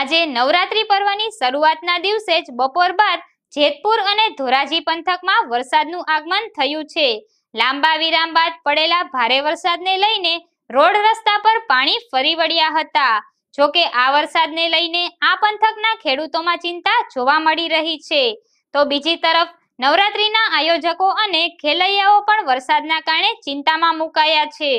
આજે નવરાત્રી પર્વની શરૂઆતના દિવસે જ બપોર બાદ જેતપુર અને ધોરાજી પંથકમાં વરસાદનું આગમન થયું છે લાંબા વિરામ બાદ પડેલા ભારે વરસાદને લઈને રોડ રસ્તા પર પાણી ફરી વળ્યા હતા જોકે આ વરસાદને લઈને આ પંથકના ખેડૂતોમાં ચિંતા જોવા મળી રહી છે તો બીજી તરફ નવરાત્રીના આયોજકો અને ખેલૈયાઓ પણ વરસાદના કારણે ચિંતામાં મુકાયા છે